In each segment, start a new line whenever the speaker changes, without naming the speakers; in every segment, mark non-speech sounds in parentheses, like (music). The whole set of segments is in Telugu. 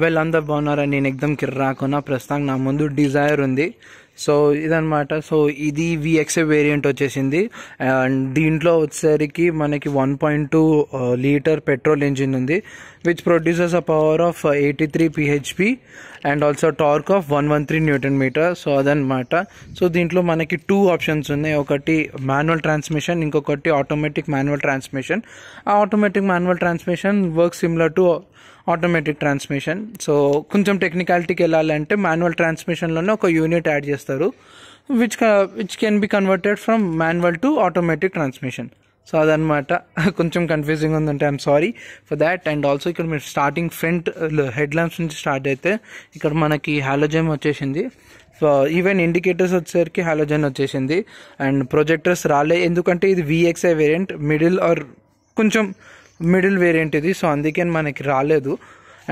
వెల్ అందరు బాగున్నారా నేను కిర్ర రాకున్నా ప్రస్తుతానికి నా ముందు డిజైర్ ఉంది సో ఇదనమాట సో ఇది విఎక్స్ఏ వేరియంట్ వచ్చేసింది అండ్ దీంట్లో వచ్చేసరికి మనకి one point two litre petrol engine ఉంది which produces a power of eighty three పిహెచ్పి and also torque of one one three newton metre so అదనమాట సో దీంట్లో మనకి టూ ఆప్షన్స్ ఉన్నాయి ఒకటి మాన్యువల్ ట్రాన్స్మిషన్ ఇంకొకటి ఆటోమేటిక్ మాన్యువల్ ట్రాన్స్మిషన్ ఆ automatic manual transmission work similar to automatic transmission so కొంచెం టెక్నికాలిటీకి వెళ్ళాలంటే మాన్యువల్ ట్రాన్స్మిషన్లోనే ఒక యూనిట్ యాడ్ చేస్తారు which which can be converted from manual to automatic transmission so అదనమాట (laughs) కొంచెం కన్ఫ్యూజింగ్ ఉందంటే I'm sorry for that and also ఇక్కడ మీరు స్టార్టింగ్ ఫ్రంట్ హెడ్ ల్యాంప్స్ నుంచి స్టార్ట్ అయితే ఇక్కడ మనకి హాలోజన్ వచ్చేసింది సో ఈవెన్ ఇండికేటర్స్ వచ్చేసరికి హాలోజన్ వచ్చేసింది అండ్ ప్రొజెక్టర్స్ రాలే ఎందుకంటే ఇది విఎక్స్ఐ వేరియంట్ మిడిల్ ఆర్ కొంచెం మిడిల్ వేరియంట్ ఇది సో అందుకని మనకి రాలేదు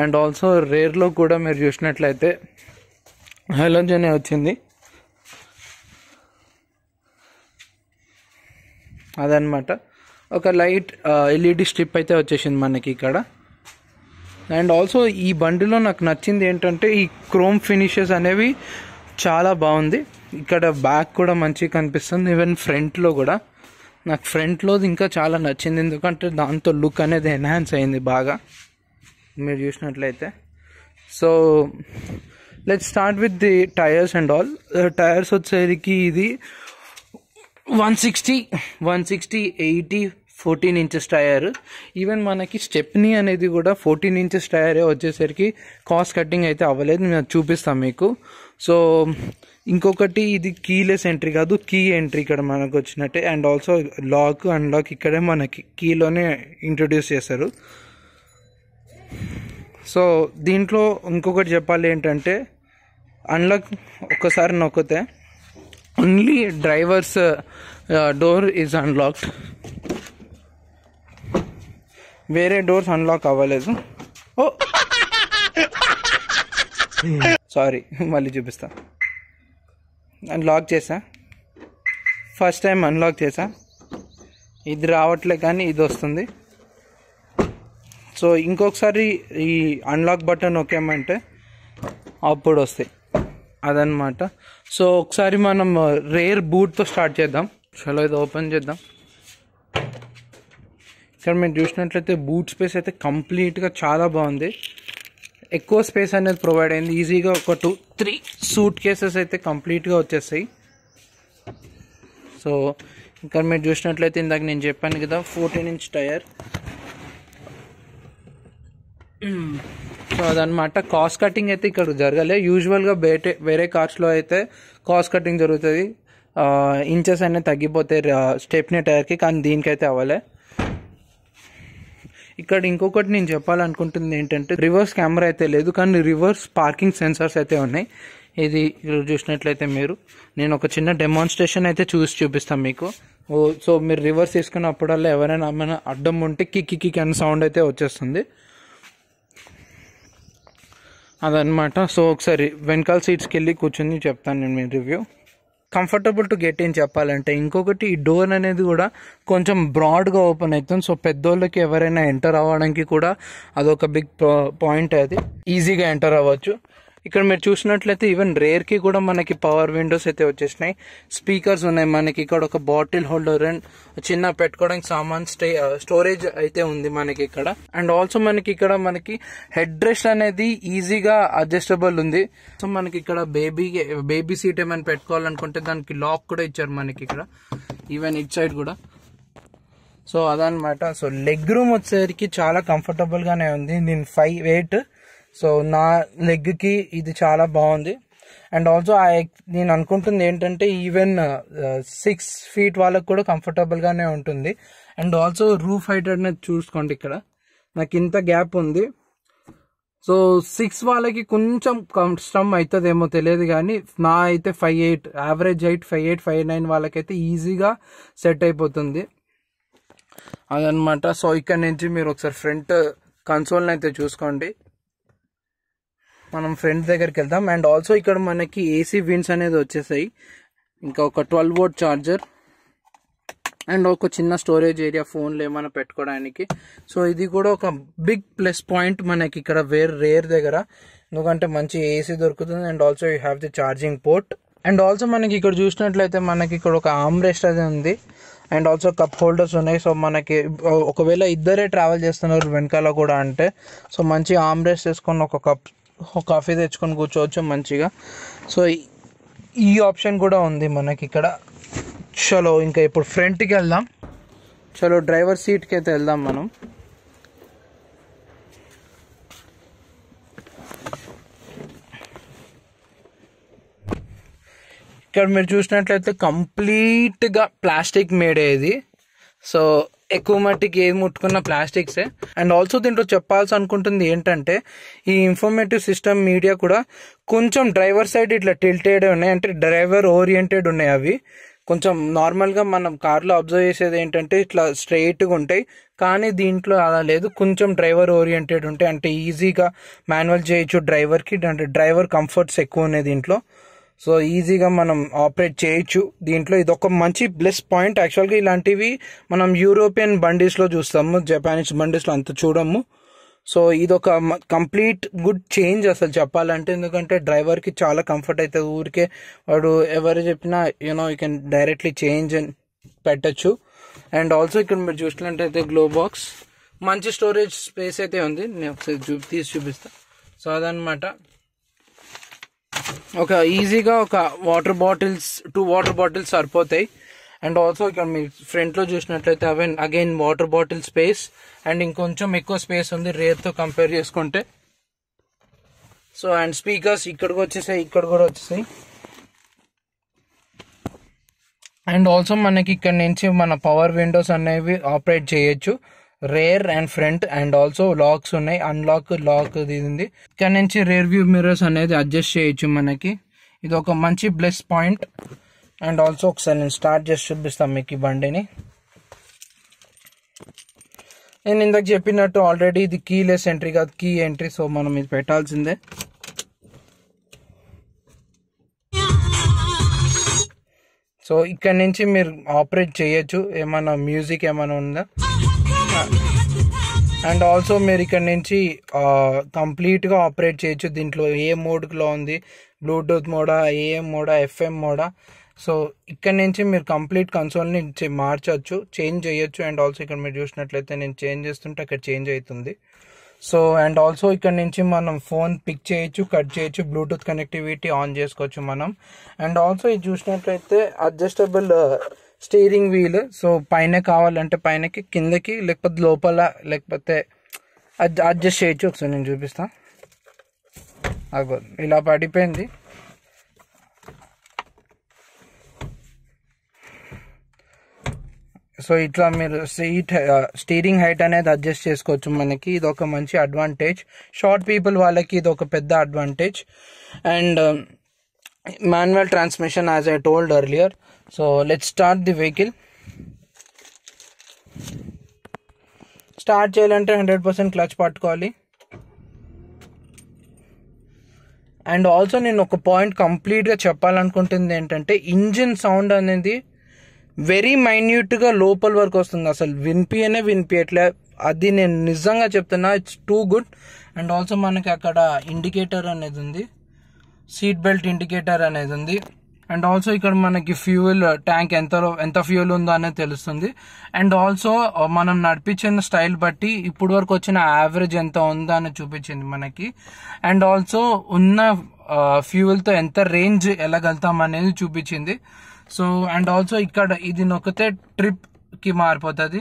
అండ్ ఆల్సో రేర్లో కూడా మీరు చూసినట్లయితే హలోజనే వచ్చింది అదనమాట ఒక లైట్ ఎల్ఈడి స్ట్రిప్ అయితే వచ్చేసింది మనకి ఇక్కడ అండ్ ఆల్సో ఈ బండిలో నాకు నచ్చింది ఏంటంటే ఈ క్రోమ్ ఫినిషెస్ అనేవి చాలా బాగుంది ఇక్కడ బ్యాక్ కూడా మంచిగా కనిపిస్తుంది ఈవెన్ ఫ్రంట్లో కూడా నాకు ఫ్రంట్లో ఇంకా చాలా నచ్చింది ఎందుకంటే దాంతో లుక్ అనేది ఎన్హాన్స్ అయింది బాగా మీరు చూసినట్లయితే so let start with the tyres and all tyres వచ్చేసరికి ఇది one sixty one sixty eighty fourteen inches tyre even మనకి స్టెప్నీ అనేది కూడా ఫోర్టీన్ ఇంచెస్ టైరే వచ్చేసరికి కాస్ట్ కటింగ్ అయితే అవ్వలేదు నేను చూపిస్తాం మీకు సో ఇంకొకటి ఇది కీలెస్ ఎంట్రీ కాదు కీ ఎంట్రీ ఇక్కడ మనకు వచ్చినట్టే అండ్ ఆల్సో లాక్ అన్లాక్ ఇక్కడే మనకి కీలోనే ఇంట్రొడ్యూస్ చేశారు సో దీంట్లో ఇంకొకటి చెప్పాలి ఏంటంటే అన్లాక్ ఒక్కసారి నొక్కితే only drivers door is unlocked వేరే డోర్స్ అన్లాక్ అవ్వలేదు ఓ సారీ మళ్ళీ చూపిస్తా అన్లాక్ చేసా ఫస్ట్ టైం అన్లాక్ చేసా ఇది రావట్లే కానీ ఇది వస్తుంది సో ఇంకొకసారి ఈ అన్లాక్ బటన్ ఒకేమంటే అప్పుడు వస్తాయి అదనమాట సో ఒకసారి మనం రేర్ బూట్తో స్టార్ట్ చేద్దాం చలో ఇది ఓపెన్ చేద్దాం ఇక్కడ మేము చూసినట్లయితే బూట్ స్పేస్ అయితే కంప్లీట్గా చాలా బాగుంది ఎక్కువ స్పేస్ అనేది ప్రొవైడ్ అయింది ఈజీగా ఒక టూ త్రీ సూట్ కేసెస్ అయితే కంప్లీట్గా వచ్చేసాయి సో ఇక్కడ మీరు చూసినట్లయితే ఇందాక నేను చెప్పాను కదా ఫోర్టీన్ ఇంచ్ టైర్ సో అదనమాట కాస్ట్ కటింగ్ అయితే ఇక్కడ జరగలే యూజువల్గా బేటే వేరే కార్స్లో అయితే కాస్ట్ కటింగ్ జరుగుతుంది ఇంచెస్ అన్నీ తగ్గిపోతాయి స్టెప్నీ టైర్కి కానీ దీనికైతే అవ్వలే ఇక్కడ ఇంకొకటి నేను చెప్పాలనుకుంటుంది ఏంటంటే రివర్స్ కెమెరా అయితే లేదు కానీ రివర్స్ పార్కింగ్ సెన్సార్స్ అయితే ఉన్నాయి ఇది చూసినట్లయితే మీరు నేను ఒక చిన్న డెమాన్స్ట్రేషన్ అయితే చూసి చూపిస్తాను మీకు సో మీరు రివర్స్ తీసుకున్నప్పుడల్లా ఎవరైనా అడ్డం ఉంటే కిక్ కిక్ అని సౌండ్ అయితే వచ్చేస్తుంది అదనమాట సో ఒకసారి వెనకాల సీట్స్కి వెళ్ళి కూర్చుని చెప్తాను నేను మీ review comfortable to get in చెప్పాలంటే ఇంకొకటి ఈ డోర్ అనేది కూడా కొంచెం బ్రాడ్గా ఓపెన్ అవుతుంది సో పెద్దోళ్ళకి ఎవరైనా ఎంటర్ అవ్వడానికి కూడా అదొక బిగ్ పాయింట్ అది ఈజీగా ఎంటర్ అవ్వచ్చు ఇక్కడ మీరు చూసినట్లయితే ఈవెన్ రేర్ కి కూడా మనకి పవర్ విండోస్ అయితే వచ్చేసినాయి స్పీకర్స్ ఉన్నాయి మనకి ఇక్కడ ఒక బాటిల్ హోల్డర్ అండ్ చిన్న పెట్టుకోవడానికి సామాన్ స్టే స్టోరేజ్ అయితే ఉంది మనకి ఇక్కడ అండ్ ఆల్సో మనకి ఇక్కడ మనకి హెడ్ రెస్ట్ అనేది ఈజీగా అడ్జస్టబుల్ ఉంది సో మనకి ఇక్కడ బేబీ బేబీ సీట్ ఏమైనా పెట్టుకోవాలనుకుంటే దానికి లాక్ కూడా ఇచ్చారు మనకి ఇక్కడ ఈవెన్ ఇట్ సైడ్ కూడా సో అదనమాట సో లెగ్ రూమ్ వచ్చేసరికి చాలా కంఫర్టబుల్గానే ఉంది నేను ఫైవ్ ఎయిట్ సో నా లెగ్కి ఇది చాలా బాగుంది అండ్ ఆల్సో ఐ నేను అనుకుంటుంది ఏంటంటే ఈవెన్ సిక్స్ ఫీట్ వాళ్ళకు కూడా కంఫర్టబుల్గానే ఉంటుంది అండ్ ఆల్సో రూఫ్ హైట్ అనేది చూసుకోండి ఇక్కడ నాకు ఇంత గ్యాప్ ఉంది సో సిక్స్ వాళ్ళకి కొంచెం కష్టం అవుతుందేమో తెలియదు కానీ నా అయితే five eight average height five eight five nine వాళ్ళకైతే ఈజీగా సెట్ అయిపోతుంది అదనమాట సో ఇక్కడ నుంచి మీరు ఒకసారి ఫ్రంట్ కన్సోల్ని అయితే చూసుకోండి మనం ఫ్రెండ్స్ దగ్గరికి వెళ్దాం అండ్ ఆల్సో ఇక్కడ మనకి ఏసీ విన్స్ అనేది వచ్చేసాయి ఇంకా ఒక ట్వెల్వ్ వోట్ చార్జర్ అండ్ ఒక చిన్న స్టోరేజ్ ఏరియా ఫోన్లు ఏమైనా పెట్టుకోవడానికి సో ఇది కూడా ఒక బిగ్ ప్లస్ పాయింట్ మనకి ఇక్కడ వేర్ రేర్ దగ్గర ఎందుకంటే మంచి ఏసీ దొరుకుతుంది and also you have the charging port and also మనకి ఇక్కడ చూసినట్లయితే మనకి ఇక్కడ ఒక ఆమ్ రెస్ట్ అది ఉంది అండ్ ఆల్సో కప్ హోల్డర్స్ ఉన్నాయి సో మనకి ఒకవేళ ఇద్దరే ట్రావెల్ చేస్తున్నారు వెనకాల కూడా అంటే సో మంచి ఆమ్ రెస్ట్ వేసుకొని ఒక కప్ కాఫీ తెచ్చుకొని కూర్చోవచ్చు మంచిగా సో ఈ ఆప్షన్ కూడా ఉంది మనకి ఇక్కడ చలో ఇంకా ఇప్పుడు ఫ్రంట్కి వెళ్దాం చలో డ్రైవర్ సీట్కి అయితే వెళ్దాం మనం ఇక్కడ మీరు చూసినట్లయితే కంప్లీట్గా ప్లాస్టిక్ మేడే ఇది సో ఎక్కువ మట్టికి ఏది ముట్టుకున్న ప్లాస్టిక్సే అండ్ ఆల్సో దీంట్లో చెప్పాల్సి అనుకుంటుంది ఏంటంటే ఈ ఇన్ఫర్మేటివ్ సిస్టమ్ మీడియా కూడా కొంచెం డ్రైవర్ సైడ్ ఇట్లా టిల్టెడ్ ఉన్నాయి అంటే డ్రైవర్ ఓరియంటెడ్ ఉన్నాయి అవి కొంచెం నార్మల్గా మనం కార్లో అబ్జర్వ్ చేసేది ఏంటంటే ఇట్లా స్ట్రైట్గా ఉంటాయి కానీ దీంట్లో అలా లేదు కొంచెం డ్రైవర్ ఓరియంటెడ్ ఉంటాయి అంటే ఈజీగా మాన్యువల్ చేయొచ్చు డ్రైవర్కి అంటే డ్రైవర్ కంఫర్ట్స్ ఎక్కువ ఉన్నాయి దీంట్లో సో ఈజీగా మనం ఆపరేట్ చేయొచ్చు దీంట్లో ఇది ఒక మంచి ప్లస్ పాయింట్ యాక్చువల్గా ఇలాంటివి మనం యూరోపియన్ బండిస్లో చూస్తాము జపానీస్ బండిస్లో అంత చూడము సో ఇది ఒక కంప్లీట్ గుడ్ చేంజ్ అసలు చెప్పాలంటే ఎందుకంటే డ్రైవర్కి చాలా కంఫర్ట్ అవుతుంది ఊరికే వాడు ఎవరు చెప్పినా you know you can directly change అని పెట్టచ్చు అండ్ ఆల్సో ఇక్కడ మీరు చూసినట్టయితే గ్లో బాక్స్ మంచి స్టోరేజ్ స్పేస్ అయితే ఉంది నేను ఒకసారి చూ తీసి చూపిస్తాను సో అదనమాట ఒక ఈజీగా ఒక water bottles two water bottles సరిపోతాయి అండ్ ఆల్సో ఇక్కడ మీ ఫ్రంట్లో చూసినట్లయితే even again water bottle space and ఇంకొంచెం ఎక్కువ స్పేస్ ఉంది రేర్తో కంపేర్ చేసుకుంటే సో అండ్ స్పీకర్స్ ఇక్కడికి వచ్చేసాయి ఇక్కడ కూడా వచ్చేసాయి అండ్ ఆల్సో మనకి ఇక్కడ నుంచి మన పవర్ విండోస్ అనేవి ఆపరేట్ చేయొచ్చు rear and front and also locks ఉన్నాయి అన్లాక్ లాక్ ఇది ఉంది ఇక్కడ నుంచి రేర్ వ్యూ మిర్రర్స్ అనేది అడ్జస్ట్ చేయొచ్చు మనకి ఇది ఒక మంచి ప్లస్ పాయింట్ అండ్ ఆల్సో ఒకసారి నేను స్టార్ట్ చేసి చూపిస్తాను మీకు ఈ బండిని నేను ఇందాక చెప్పినట్టు ఆల్రెడీ ఇది కీలెస్ ఎంట్రీ కాదు కీ ఎంట్రీ సో మనం ఇది పెట్టాల్సిందే సో ఇక్కడ నుంచి మీరు ఆపరేట్ చేయొచ్చు ఏమైనా మ్యూజిక్ ఏమైనా ఉందా అండ్ ఆల్సో మీరు ఇక్కడ నుంచి కంప్లీట్గా ఆపరేట్ చేయొచ్చు దీంట్లో ఏ మోడ్లో ఉంది బ్లూటూత్ మోడా ఏఎం మోడా ఎఫ్ఎం మోడా సో ఇక్కడ నుంచి మీరు కంప్లీట్ కన్సోల్ని మార్చవచ్చు చేంజ్ చేయొచ్చు అండ్ ఆల్సో ఇక్కడ మీరు చూసినట్లయితే నేను చేంజ్ చేస్తుంటే అక్కడ చేంజ్ అవుతుంది సో అండ్ ఆల్సో ఇక్కడ నుంచి మనం ఫోన్ పిక్ చేయొచ్చు కట్ చేయొచ్చు బ్లూటూత్ కనెక్టివిటీ ఆన్ చేసుకోవచ్చు మనం అండ్ ఆల్సో ఇది చూసినట్లయితే అడ్జస్టబుల్ స్టీరింగ్ వీల్ సో పైన కావాలంటే పైనకి కిందకి లేకపోతే లోపల లేకపోతే అడ్జస్ట్ చేయొచ్చు ఒకసారి నేను చూపిస్తాను అగో ఇలా పడిపోయింది సో ఇట్లా మీరు సీట్ స్టీరింగ్ హైట్ అనేది అడ్జస్ట్ చేసుకోవచ్చు మనకి ఇది ఒక మంచి అడ్వాంటేజ్ షార్ట్ పీపుల్ వాళ్ళకి ఇది ఒక పెద్ద advantage and manual transmission as I told earlier so let's start the vehicle start చేయాలంటే హండ్రెడ్ పర్సెంట్ క్లచ్ పట్టుకోవాలి అండ్ ఆల్సో నేను ఒక పాయింట్ కంప్లీట్గా చెప్పాలనుకుంటుంది ఏంటంటే ఇంజిన్ సౌండ్ అనేది వెరీ మైన్యూట్గా లోపల వరకు వస్తుంది అసలు వినిపియనే వినిపించట్లే అది నేను నిజంగా చెప్తున్నా it's too good and also మనకి అక్కడ ఇండికేటర్ అనేది ఉంది సీట్ బెల్ట్ ఇండికేటర్ అనేది ఉంది అండ్ ఆల్సో ఇక్కడ మనకి ఫ్యూయల్ ట్యాంక్ ఎంత ఎంత ఫ్యూయల్ ఉందో అనేది తెలుస్తుంది అండ్ ఆల్సో uh, మనం నడిపించిన స్టైల్ బట్టి ఇప్పుడు వరకు వచ్చిన యావరేజ్ ఎంత ఉందో అని చూపించింది మనకి అండ్ ఆల్సో ఉన్న ఫ్యూయల్తో uh, ఎంత రేంజ్ వెళ్ళగలుగుతాం అనేది చూపించింది సో అండ్ ఆల్సో ఇక్కడ ఇది నొక్కితే ట్రిప్కి మారిపోతుంది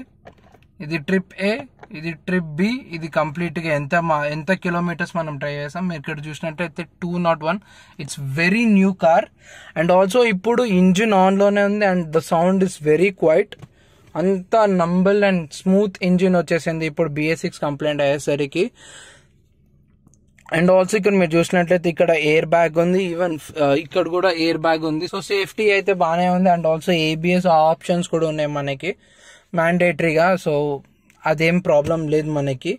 ఇది ట్రిప్ ఏ ఇది ట్రిప్ బి ఇది కంప్లీట్గా ఎంత ఎంత కిలోమీటర్స్ మనం ట్రై చేసాం మీరు ఇక్కడ చూసినట్టయితే two not one it's very new car and also ఇప్పుడు ఇంజిన్ ఆన్లోనే ఉంది and the sound is very quiet అంత నంబల్ అండ్ స్మూత్ ఇంజిన్ వచ్చేసింది ఇప్పుడు బిఎస్ సిక్స్ కంప్లైంట్ అయ్యేసరికి అండ్ ఆల్సో ఇక్కడ మీరు చూసినట్లయితే ఇక్కడ ఎయిర్ బ్యాగ్ ఉంది ఈవెన్ uh, ఇక్కడ కూడా ఎయిర్ బ్యాగ్ ఉంది సో సేఫ్టీ అయితే బాగానే ఉంది అండ్ ఆల్సో ఏబిఎస్ ఆప్షన్స్ కూడా ఉన్నాయి మనకి మ్యాండేటరీగా సో అదేం ప్రాబ్లం లేదు మనకి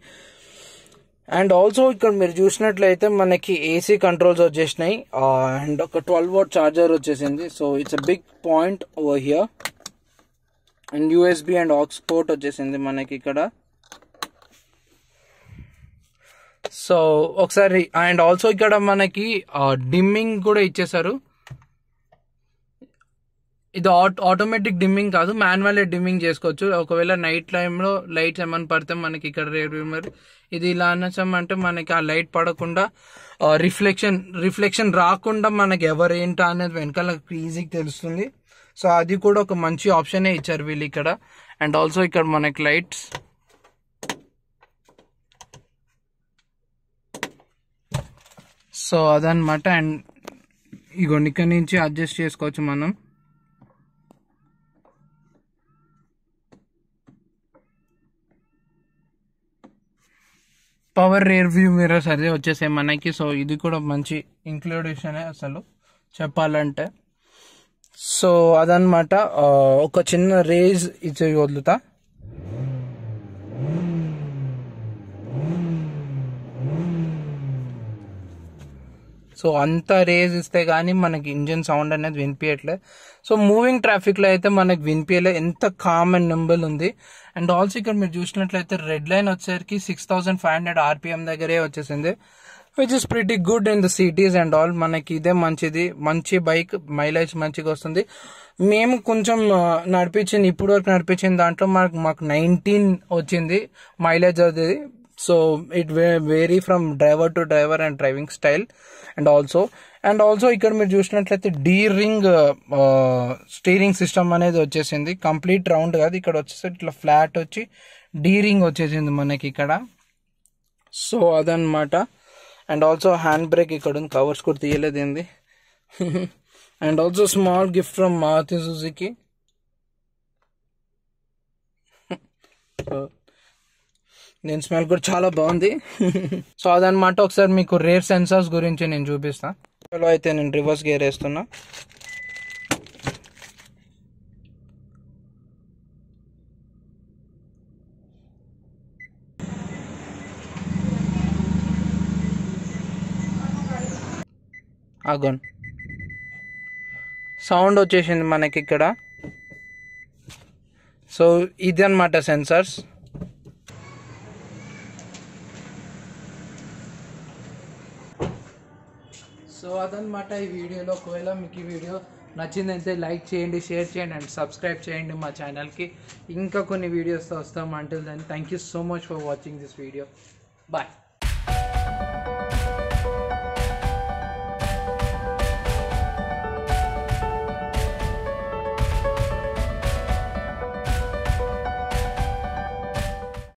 అండ్ ఆల్సో ఇక్కడ మీరు చూసినట్లయితే మనకి ఏసీ కంట్రోల్స్ వచ్చేసినాయి అండ్ uh, ఒక ట్వెల్వ్ వాట్ ఛార్జర్ వచ్చేసింది so it's a big point over here and USB and aux port వచ్చేసింది మనకి ఇక్కడ సో ఒకసారి అండ్ ఆల్సో ఇక్కడ మనకి డిమ్మింగ్ uh, కూడా ఇచ్చేసారు ఇది ఆటోమేటిక్ డిమ్మింగ్ కాదు మాన్యువల్ డిమ్మింగ్ చేసుకోవచ్చు ఒకవేళ నైట్ టైంలో లైట్స్ ఏమైనా పడితే మనకి ఇక్కడ రేడియో మరి ఇది ఇలా అంటే మనకి ఆ లైట్ పడకుండా రిఫ్లెక్షన్ రిఫ్లెక్షన్ రాకుండా మనకి ఎవరు ఏంట అనేది వెనకాల ఈజీగా తెలుస్తుంది సో అది కూడా ఒక మంచి ఆప్షనే ఇచ్చారు వీళ్ళు ఇక్కడ అండ్ ఆల్సో ఇక్కడ మనకి లైట్స్ సో అదనమాట అండ్ ఇగో గొండిక నుంచి అడ్జస్ట్ చేసుకోవచ్చు మనం పవర్ రేర్ వ్యూ మిర్రర్స్ అదే వచ్చేసాయి మనకి సో ఇది కూడా మంచి ఇంక్లూడేషనే అసలు చెప్పాలంటే సో అదనమాట ఒక చిన్న రేజ్ ఇచ్చే వదులుతా సో అంత రేజ్ ఇస్తే కానీ మనకి ఇంజిన్ సౌండ్ అనేది వినిపించట్లే సో మూవింగ్ ట్రాఫిక్లో అయితే మనకి వినిపించలే ఎంత కామ్ అండ్ నింబుల్ ఉంది అండ్ ఆల్సో ఇక్కడ మీరు చూసినట్లయితే రెడ్ లైన్ వచ్చేసరికి six thousand five hundred RPM దగ్గరే వచ్చేసింది which is pretty good in the cities and all మనకి ఇదే మంచిది మంచి బైక్ మైలేజ్ మంచిగా వస్తుంది మేము కొంచెం నడిపించింది ఇప్పటి వరకు నడిపించిన దాంట్లో మనకు మాకు నైన్టీన్ వచ్చింది మైలేజ్ అది it way vary from driver to driver and driving style and also and also ఇక్కడ మీరు చూసినట్లయితే డీ రింగ్ స్టీరింగ్ సిస్టమ్ అనేది వచ్చేసింది కంప్లీట్ రౌండ్ కాదు ఇక్కడ వచ్చేసి ఇట్లా ఫ్లాట్ వచ్చి డీ రింగ్ వచ్చేసింది మనకి ఇక్కడ సో అదనమాట అండ్ ఆల్సో హ్యాండ్ బ్రేక్ ఇక్కడ ఉంది కవర్స్ కూడా తీయలేదు ఏంది and also small gift from Maruti Suzuki నేను స్మెల్ కూడా చాలా బాగుంది సో అదనమాట ఒకసారి మీకు రేర్ సెన్సార్స్ గురించి నేను చూపిస్తాను లో అయితే నేను రివర్స్ గేర్ వేస్తున్నా అగోన్ సౌండ్ వచ్చేసింది మనకి ఇక్కడ సో ఇది అనమాట సెన్సార్స్ అనమాట ఈ వీడియోలో ఒకవేళ మీకు ఈ వీడియో నచ్చిందంటే లైక్ చేయండి షేర్ చేయండి అండ్ సబ్స్క్రైబ్ చేయండి మా ఛానల్కి ఇంకా కొన్ని వీడియోస్తో వస్తాం అంటే దాన్ని thank you so much for watching this video bye